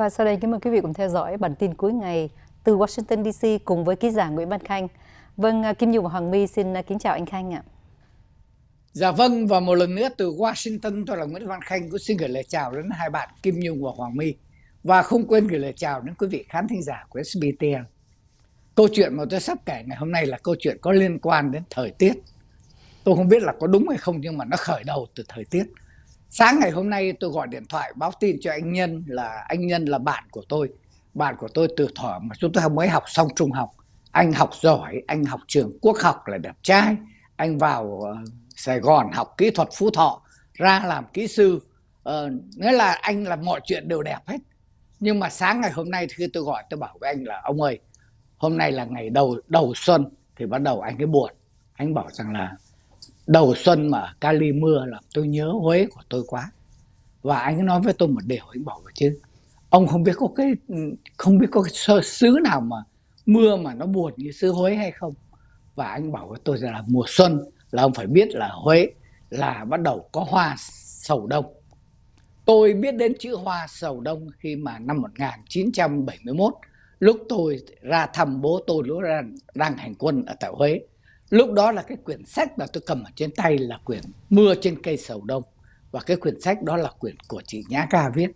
Và sau đây kính mời quý vị cùng theo dõi bản tin cuối ngày từ Washington DC cùng với ký giả Nguyễn Văn Khanh. Vâng, à, Kim Dung và Hoàng My xin à, kính chào anh Khanh ạ. Dạ vâng, và một lần nữa từ Washington tôi là Nguyễn Văn Khanh cũng xin gửi lời chào đến hai bạn Kim Nhung và Hoàng My. Và không quên gửi lời chào đến quý vị khán thính giả của SBTN. Câu chuyện mà tôi sắp kể ngày hôm nay là câu chuyện có liên quan đến thời tiết. Tôi không biết là có đúng hay không nhưng mà nó khởi đầu từ thời tiết sáng ngày hôm nay tôi gọi điện thoại báo tin cho anh nhân là anh nhân là bạn của tôi bạn của tôi từ thuở mà chúng tôi mới học xong trung học anh học giỏi anh học trường quốc học là đẹp trai anh vào ờ, sài gòn học kỹ thuật phú thọ ra làm kỹ sư ờ, nghĩa là anh là mọi chuyện đều đẹp hết nhưng mà sáng ngày hôm nay khi tôi gọi tôi bảo với anh là ông ơi hôm nay là ngày đầu đầu xuân thì bắt đầu anh ấy buồn anh bảo rằng là đầu xuân mà Cali mưa là tôi nhớ Huế của tôi quá và anh ấy nói với tôi một điều anh bảo chứ ông không biết có cái không biết có cái xứ nào mà mưa mà nó buồn như xứ Huế hay không và anh bảo với tôi là mùa xuân là ông phải biết là Huế là bắt đầu có hoa sầu đông tôi biết đến chữ hoa sầu đông khi mà năm 1971 lúc tôi ra thăm bố tôi lúc đang, đang hành quân ở tại Huế lúc đó là cái quyển sách mà tôi cầm ở trên tay là quyển mưa trên cây sầu đông và cái quyển sách đó là quyển của chị nhã ca viết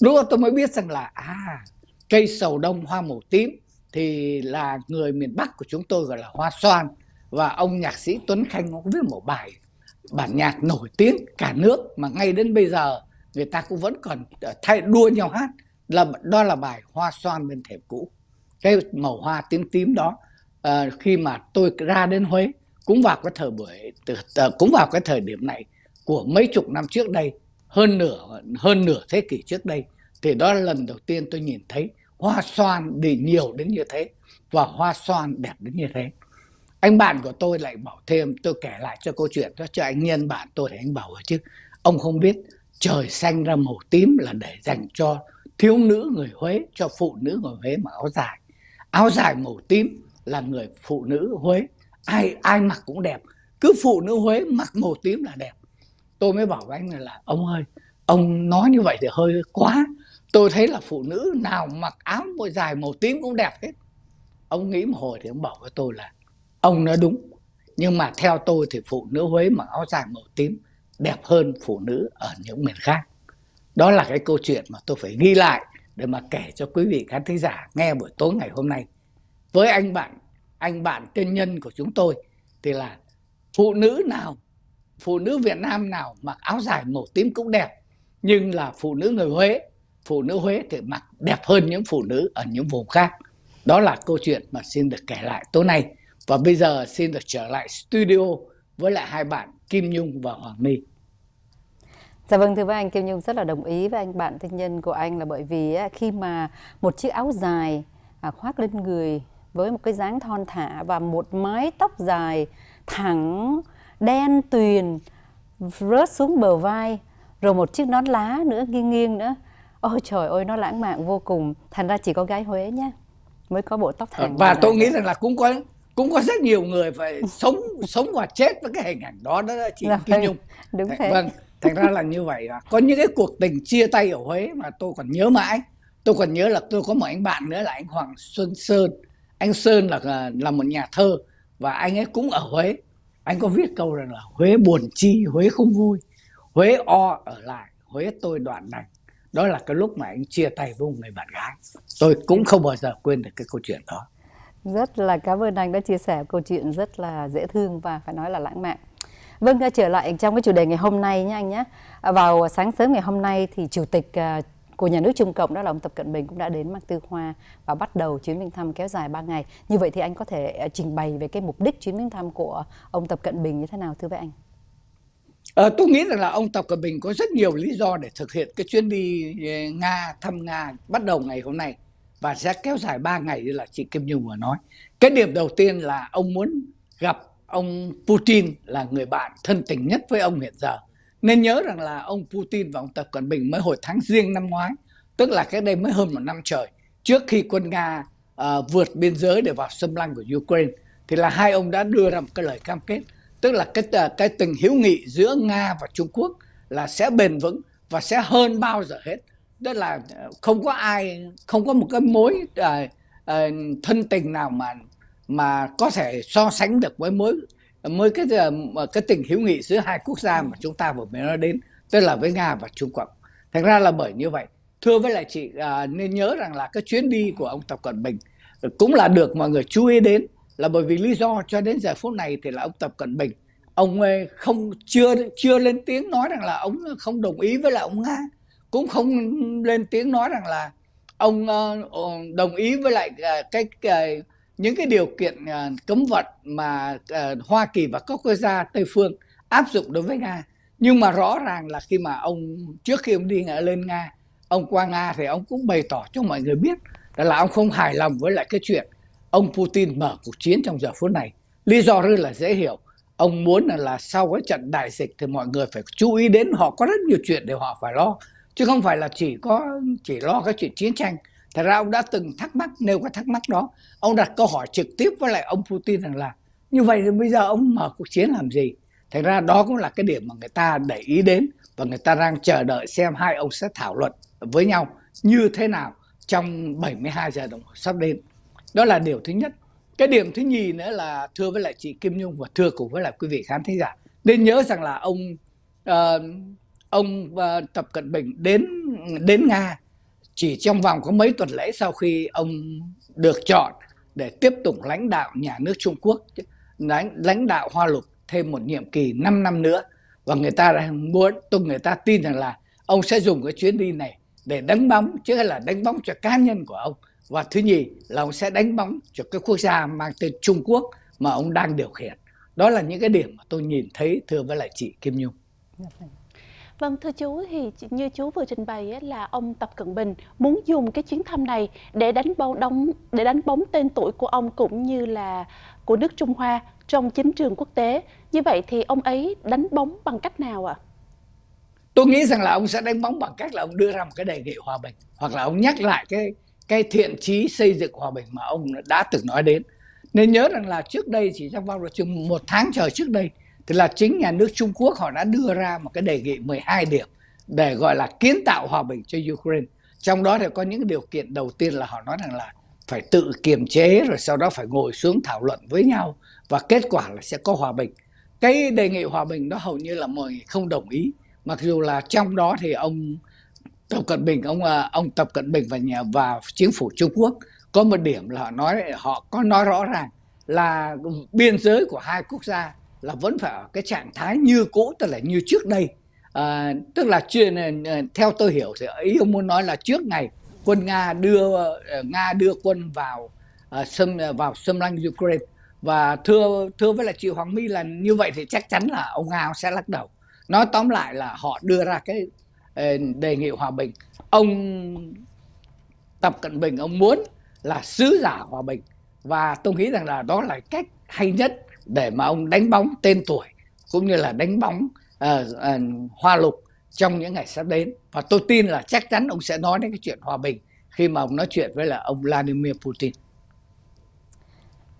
lúc đó tôi mới biết rằng là à cây sầu đông hoa màu tím thì là người miền bắc của chúng tôi gọi là hoa xoan và ông nhạc sĩ tuấn khanh cũng viết một bài bản nhạc nổi tiếng cả nước mà ngay đến bây giờ người ta cũng vẫn còn ờ, thay đua nhau hát là đó là bài hoa xoan bên thềm cũ cái màu hoa tím tím đó à, khi mà tôi ra đến Huế cũng vào cái thời buổi từ, ờ, cũng vào cái thời điểm này của mấy chục năm trước đây hơn nửa hơn nửa thế kỷ trước đây thì đó là lần đầu tiên tôi nhìn thấy hoa xoan đi nhiều đến như thế và hoa xoan đẹp đến như thế anh bạn của tôi lại bảo thêm tôi kể lại cho câu chuyện đó cho anh nhân bạn tôi để anh bảo chứ ông không biết trời xanh ra màu tím là để dành cho thiếu nữ người Huế cho phụ nữ người Huế mà áo dài áo dài màu tím là người phụ nữ Huế ai ai mặc cũng đẹp cứ phụ nữ Huế mặc màu tím là đẹp tôi mới bảo với anh là ông ơi ông nói như vậy thì hơi quá tôi thấy là phụ nữ nào mặc áo môi dài màu tím cũng đẹp hết ông nghĩ một hồi thì ông bảo với tôi là ông nói đúng nhưng mà theo tôi thì phụ nữ Huế mặc áo dài màu tím đẹp hơn phụ nữ ở những miền khác đó là cái câu chuyện mà tôi phải ghi lại để mà kể cho quý vị khán thính giả nghe buổi tối ngày hôm nay với anh bạn anh bạn tên nhân của chúng tôi thì là phụ nữ nào phụ nữ Việt Nam nào mặc áo dài màu tím cũng đẹp nhưng là phụ nữ người Huế phụ nữ Huế thì mặc đẹp hơn những phụ nữ ở những vùng khác đó là câu chuyện mà xin được kể lại tối nay và bây giờ xin được trở lại studio với lại hai bạn Kim Nhung và Hoàng My Dạ vâng thưa với anh Kim Nhung rất là đồng ý với anh bạn thân nhân của anh là bởi vì khi mà một chiếc áo dài à, khoác lên người với một cái dáng thon thả và một mái tóc dài thẳng đen tuyền rớt xuống bờ vai rồi một chiếc nón lá nữa nghiêng nghiêng nữa ôi trời ơi nó lãng mạn vô cùng thành ra chỉ có gái huế nhá mới có bộ tóc thẳng ờ, và tôi này. nghĩ rằng là cũng có cũng có rất nhiều người phải sống sống và chết với cái hình ảnh đó đó chị Rồi, Kim Nhung đúng thế vâng thành ra là như vậy có những cái cuộc tình chia tay ở Huế mà tôi còn nhớ mãi tôi còn nhớ là tôi có một anh bạn nữa là anh Hoàng Xuân Sơn anh sơn là à, là một nhà thơ và anh ấy cũng ở huế anh có viết câu rằng là huế buồn chi huế không vui huế o ở lại huế tôi đoạn đành đó là cái lúc mà anh chia tay với một người bạn gái tôi cũng không bao giờ quên được cái câu chuyện đó rất là cảm ơn anh đã chia sẻ câu chuyện rất là dễ thương và phải nói là lãng mạn vâng à, trở lại trong cái chủ đề ngày hôm nay nhé anh nhé à, vào sáng sớm ngày hôm nay thì chủ tịch của nhà nước Trung Cộng đó là ông Tập Cận Bình cũng đã đến Mạc Tư Hoa và bắt đầu chuyến viếng thăm kéo dài 3 ngày. Như vậy thì anh có thể ờ, trình bày về cái mục đích chuyến viếng thăm của ông Tập Cận Bình như thế nào thưa với anh? À, tôi nghĩ rằng là ông Tập Cận Bình có rất nhiều lý do để thực hiện cái chuyến đi ờ, Nga thăm Nga bắt đầu ngày hôm nay và sẽ kéo dài 3 ngày như là chị Kim Nhung vừa nói. Cái điểm đầu tiên là ông muốn gặp ông Putin là người bạn thân tình nhất với ông hiện giờ nên nhớ rằng là ông Putin và ông Tập Cận Bình mới hồi tháng riêng năm ngoái tức là cái đây mới hơn một năm trời trước khi quân Nga uh, vượt biên giới để vào xâm lăng của Ukraine thì là hai ông đã đưa ra một cái lời cam kết tức là cái ờ, cái tình hữu nghị giữa Nga và Trung Quốc là sẽ bền vững và sẽ hơn bao giờ hết đó là ờ, không có ai không có một cái mối uh, uh, thân tình nào mà mà có thể so sánh được với mối mới cái cái tình hữu nghị giữa hai quốc gia mà ừ. chúng ta vừa mới nói đến tức là với nga và trung quốc. thành ra là bởi như vậy thưa với lại chị à, nên nhớ rằng là cái chuyến đi của ông tập cận bình cũng là được mọi người chú ý đến là bởi vì lý do cho đến giờ phút này thì là ông tập cận bình ông ấy không chưa chưa lên tiếng nói rằng là ông không đồng ý với lại ông nga cũng không lên tiếng nói rằng là ông ờ, đồng ý với lại à, cái, cái những cái điều kiện à, cấm vận mà à, Hoa Kỳ và các quốc gia Tây phương áp dụng đối với Nga nhưng mà rõ ràng là khi mà ông trước khi ông đi lên Nga ông qua Nga thì ông cũng bày tỏ cho mọi người biết là ông không hài lòng với lại cái chuyện ông Putin mở cuộc chiến trong giờ phút này lý do rất là dễ hiểu ông muốn là, là sau cái trận đại dịch thì mọi người phải chú ý đến họ có rất nhiều chuyện để họ phải lo chứ không phải là chỉ có chỉ lo cái chuyện chiến tranh Thật ra ông đã từng thắc mắc, nêu cái thắc mắc đó, ông đặt câu hỏi trực tiếp với lại ông Putin rằng là như vậy thì bây giờ ông mở cuộc chiến làm gì? Thật ra đó cũng là cái điểm mà người ta để ý đến và người ta đang chờ đợi xem hai ông sẽ thảo luận với nhau như thế nào trong 72 giờ đồng hồ sắp đến. Đó là điều thứ nhất. Cái điểm thứ nhì nữa là thưa với lại chị Kim Nhung và thưa cùng với lại quý vị khán thính giả nên nhớ rằng là ông uh, ông uh, Tập Cận Bình đến đến Nga chỉ trong vòng có mấy tuần lễ sau khi ông được chọn để tiếp tục lãnh đạo nhà nước Trung Quốc, lãnh, lãnh đạo Hoa Lục thêm một nhiệm kỳ 5 năm nữa và người ta đang muốn tôi người ta tin rằng là ông sẽ dùng cái chuyến đi này để đánh bóng chứ là đánh bóng cho cá nhân của ông và thứ nhì là ông sẽ đánh bóng cho cái quốc gia mang tên Trung Quốc mà ông đang điều khiển. Đó là những cái điểm mà tôi nhìn thấy thưa với lại chị Kim Nhung. Dạ, Vâng, thưa chú thì như chú vừa trình bày ấy, là ông Tập Cận Bình muốn dùng cái chuyến thăm này để đánh bóng đóng để đánh bóng tên tuổi của ông cũng như là của nước Trung Hoa trong chính trường quốc tế. Như vậy thì ông ấy đánh bóng bằng cách nào ạ? À? Tôi nghĩ rằng là ông sẽ đánh bóng bằng cách là ông đưa ra một cái đề nghị hòa bình hoặc là ông nhắc lại cái cái thiện chí xây dựng hòa bình mà ông đã từng nói đến. Nên nhớ rằng là trước đây chỉ trong vòng chừng một tháng trời trước đây thì là chính nhà nước Trung Quốc họ đã đưa ra một cái đề nghị 12 điểm để gọi là kiến tạo hòa bình cho Ukraine. Trong đó thì có những điều kiện đầu tiên là họ nói rằng là phải tự kiềm chế rồi sau đó phải ngồi xuống thảo luận với nhau và kết quả là sẽ có hòa bình. Cái đề nghị hòa bình đó hầu như là mọi người không đồng ý. Mặc dù là trong đó thì ông Tập Cận Bình ông ờ, ông Tập Cận Bình và nhà và chính phủ Trung Quốc có một điểm là họ nói họ có nói rõ ràng là biên giới của hai quốc gia là vẫn phải ở cái trạng thái như cũ tức là như trước đây à, tức là chuyện ờ, ờ, theo tôi hiểu thì ý ông muốn nói là trước ngày quân nga đưa ờ, nga đưa quân vào xâm vào xâm lăng ukraine và thưa thưa với là chị hoàng my là như vậy thì chắc chắn là ông nga sẽ lắc đầu nói tóm lại là họ đưa ra cái đề nghị hòa bình ông tập cận bình ông muốn là sứ giả hòa bình và tôi nghĩ rằng là đó là cách hay nhất để mà ông đánh bóng tên tuổi cũng như là đánh bóng uh, uh, hoa lục trong những ngày sắp đến và tôi tin là chắc chắn ông sẽ nói đến cái chuyện hòa bình khi mà ông nói chuyện với là ông Vladimir Putin.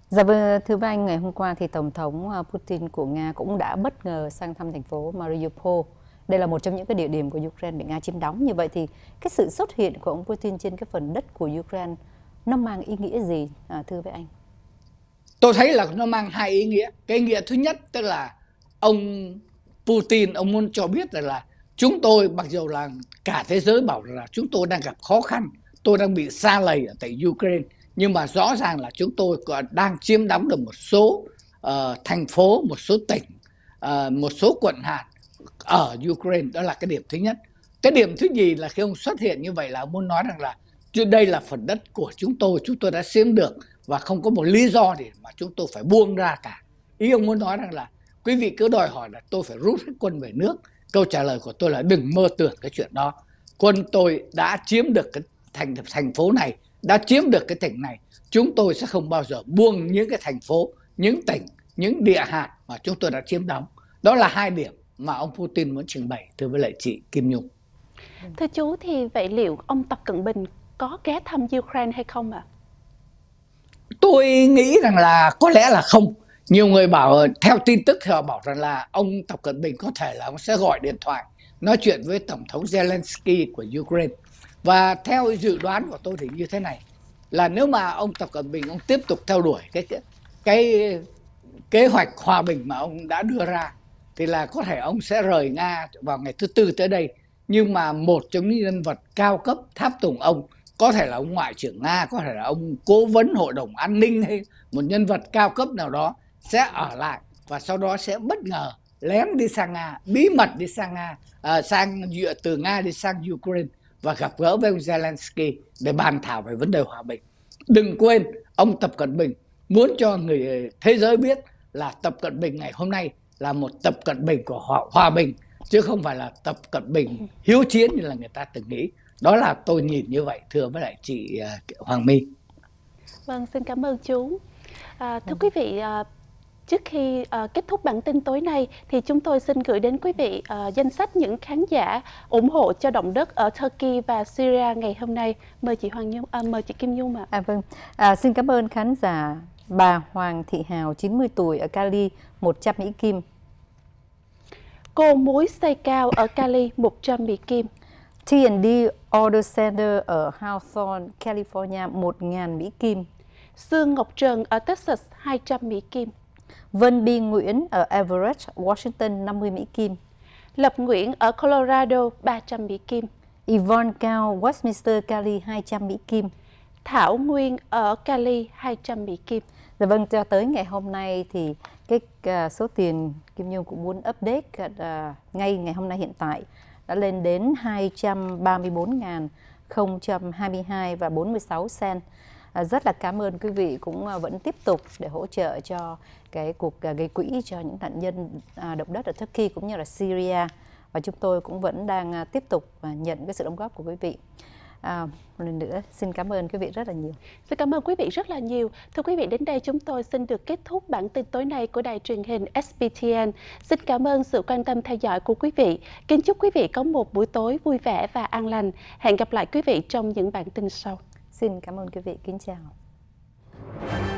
Dạ vâng, thưa với anh, ngày hôm qua thì Tổng thống ờ, Putin của Nga cũng đã bất ngờ sang thăm thành phố Mariupol. Đây là một trong những cái địa điểm của Ukraine bị Nga chiếm đóng. Như vậy thì cái sự xuất hiện của ông Putin trên cái phần đất của Ukraine nó mang ý nghĩa gì, à, thưa với anh? tôi thấy là nó mang hai ý nghĩa cái nghĩa thứ nhất tức là ông putin ông muốn cho biết rằng là, là chúng tôi mặc dù là cả thế giới bảo là chúng tôi đang gặp khó khăn tôi đang bị xa lầy ở tại ukraine nhưng mà rõ ràng là chúng tôi còn đang chiếm đóng được một số uh, thành phố một số tỉnh uh, một số quận hạt ở ukraine đó là cái điểm thứ nhất cái điểm thứ gì là khi ông xuất hiện như vậy là ông muốn nói rằng là đây là phần đất của chúng tôi chúng tôi đã chiếm được và không có một lý do để mà chúng tôi phải buông ra cả ý ông muốn nói rằng là quý vị cứ đòi hỏi là tôi phải rút hết quân về nước câu trả lời của tôi là đừng mơ tưởng cái chuyện đó quân tôi đã chiếm được cái thành thành phố này đã chiếm được cái tỉnh này chúng tôi sẽ không bao giờ buông những cái thành phố những tỉnh những địa hạt mà chúng tôi đã chiếm đóng đó là hai điểm mà ông Putin muốn trình bày thưa với lại chị Kim Nhung thưa chú thì vậy liệu ông Tập Cận Bình có ghé thăm Ukraine hay không ạ à? tôi nghĩ rằng là có lẽ là không nhiều người bảo theo tin tức họ bảo rằng là ông tập cận bình có thể là ông sẽ gọi điện thoại nói chuyện với tổng thống zelensky của ukraine và theo dự đoán của tôi thì như thế này là nếu mà ông tập cận bình ông tiếp tục theo đuổi cái cái kế hoạch hòa bình mà ông đã đưa ra thì là có thể ông sẽ rời nga vào ngày thứ tư tới đây nhưng mà một trong những nhân vật cao cấp tháp tùng ông có thể là ông ngoại trưởng nga có thể là ông cố vấn hội đồng an ninh hay một nhân vật cao cấp nào đó sẽ ở lại và sau đó sẽ bất ngờ lén đi sang nga bí mật đi sang nga à, sang từ nga đi sang ukraine và gặp gỡ với ông zelensky để bàn thảo về vấn đề hòa bình đừng quên ông tập cận bình muốn cho người ờ, thế giới biết là tập cận bình ngày hôm nay là một tập cận bình của họ hòa bình chứ không phải là tập cận bình hiếu chiến như là người ta từng nghĩ đó là tôi nhìn như vậy thưa với lại chị à, Hoàng My vâng xin cảm ơn chú à, thưa vâng. quý vị à, trước khi à, kết thúc bản tin tối nay thì chúng tôi xin gửi đến quý vị à, danh sách những khán giả ủng hộ cho động đất ở Turkey và Syria ngày hôm nay mời chị Hoàng Nhung à, mời chị Kim Nhung ạ à. à, vâng à, xin cảm ơn khán giả bà Hoàng Thị Hào 90 tuổi ở Cali 100 Mỹ Kim cô muối xây cao ở Cali 100 Mỹ Kim T&D Order Center ở Hawthorne, California 1.000 Mỹ Kim. Sương Ngọc Trần ở Texas 200 Mỹ Kim. Vân Bi Nguyễn ở Everett, Washington 50 Mỹ Kim. Lập Nguyễn ở Colorado 300 Mỹ Kim. Yvonne Cao, Westminster, Cali 200 Mỹ Kim. Thảo Nguyên ở Cali 200 Mỹ Kim. Dạ vâng, cho tới ngày hôm nay thì cái à, số tiền Kim Nhung cũng muốn update à, ngay ngày hôm nay hiện tại đã lên đến 234.022 và 46 sen. À, rất là cảm ơn quý vị cũng à, vẫn tiếp tục để hỗ trợ cho cái cuộc à, gây quỹ cho những nạn nhân à, động đất ở Turkey cũng như là Syria và chúng tôi cũng vẫn đang tiếp tục à, nhận cái sự đóng góp của quý vị. À, một lần nữa xin cảm ơn quý vị rất là nhiều. Xin cảm ơn quý vị rất là nhiều. Thưa quý vị đến đây chúng tôi xin được kết thúc bản tin tối nay của đài truyền hình SBTN. Xin cảm ơn sự quan tâm theo dõi của quý vị. Kính chúc quý vị có một buổi tối vui vẻ và an lành. Hẹn gặp lại quý vị trong những bản tin sau. Xin cảm ơn quý vị. Kính chào.